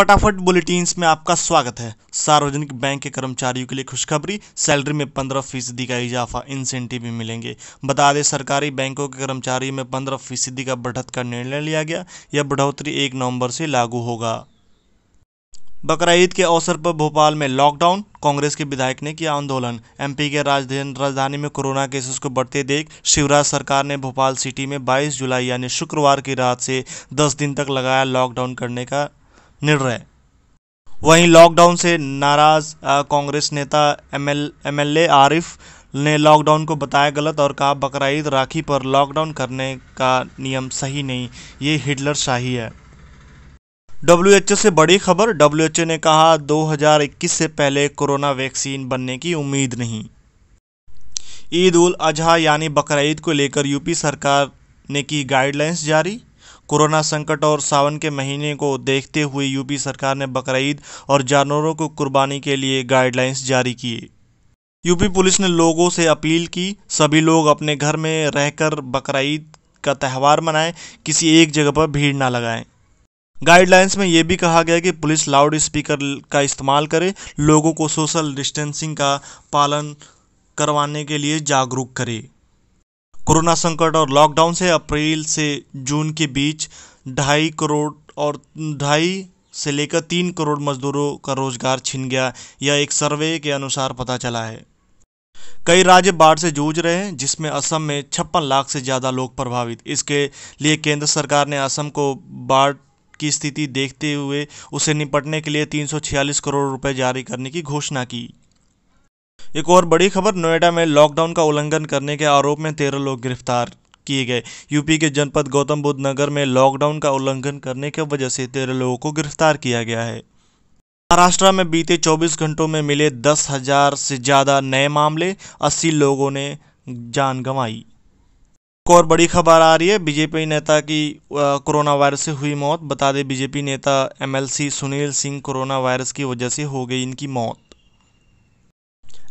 फटाफट बुलेटिन में आपका स्वागत है सार्वजनिक बैंक के कर्मचारियों के लिए खुशखबरी सैलरी में पंद्रह फीसदी का इजाफा इंसेंटिव भी मिलेंगे बता दें सरकारी बैंकों के कर्मचारियों में पंद्रह फीसदी का बढ़त का निर्णय लिया गया यह बढ़ोतरी एक नवंबर से लागू होगा बकर के अवसर पर भोपाल में लॉकडाउन कांग्रेस के विधायक ने किया आंदोलन एमपी के राजधानी में कोरोना केसेस को बढ़ते देख शिवराज सरकार ने भोपाल सिटी में 22 जुलाई यानी शुक्रवार की रात से 10 दिन तक लगाया लॉकडाउन करने का निर्णय वहीं लॉकडाउन से नाराज कांग्रेस नेता एम एल आरिफ ने लॉकडाउन को बताया गलत और कहा बकरीद राखी पर लॉकडाउन करने का नियम सही नहीं ये हिटलर शाही है डब्ल्यू से बड़ी खबर डब्ल्यू ने कहा 2021 से पहले कोरोना वैक्सीन बनने की उम्मीद नहीं ईद उल अजहा यानी बकरीद को लेकर यूपी सरकार ने की गाइडलाइंस जारी कोरोना संकट और सावन के महीने को देखते हुए यूपी सरकार ने बकरीद और जानवरों को कुर्बानी के लिए गाइडलाइंस जारी किए यूपी पुलिस ने लोगों से अपील की सभी लोग अपने घर में रहकर बकरीद का त्यौहार मनाएं किसी एक जगह पर भीड़ ना लगाएं गाइडलाइंस में यह भी कहा गया कि पुलिस लाउड स्पीकर का इस्तेमाल करे लोगों को सोशल डिस्टेंसिंग का पालन करवाने के लिए जागरूक करे कोरोना संकट और लॉकडाउन से अप्रैल से जून के बीच ढाई करोड़ और ढाई से लेकर तीन करोड़ मजदूरों का रोजगार छिन गया यह एक सर्वे के अनुसार पता चला है कई राज्य बाढ़ से जूझ रहे हैं जिसमें असम में छप्पन लाख से ज़्यादा लोग प्रभावित इसके लिए केंद्र सरकार ने असम को बाढ़ की स्थिति देखते हुए उसे निपटने के लिए 346 करोड़ रुपए जारी करने की घोषणा की एक और बड़ी खबर नोएडा में लॉकडाउन का उल्लंघन करने के आरोप में तेरह लोग गिरफ्तार किए गए यूपी के जनपद गौतम बुद्ध नगर में लॉकडाउन का उल्लंघन करने की वजह से तेरह लोगों को गिरफ्तार किया गया है महाराष्ट्र में बीते 24 घंटों में मिले दस हजार से ज़्यादा नए मामले 80 लोगों ने जान गंवाई एक और बड़ी खबर आ रही है बीजेपी नेता की कोरोना वायरस से हुई मौत बता दें बीजेपी नेता MLC Sunil Singh corona virus की वजह से हो गई इनकी मौत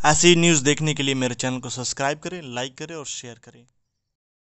ऐसी न्यूज़ देखने के लिए मेरे चैनल को सब्सक्राइब करें लाइक करें और शेयर करें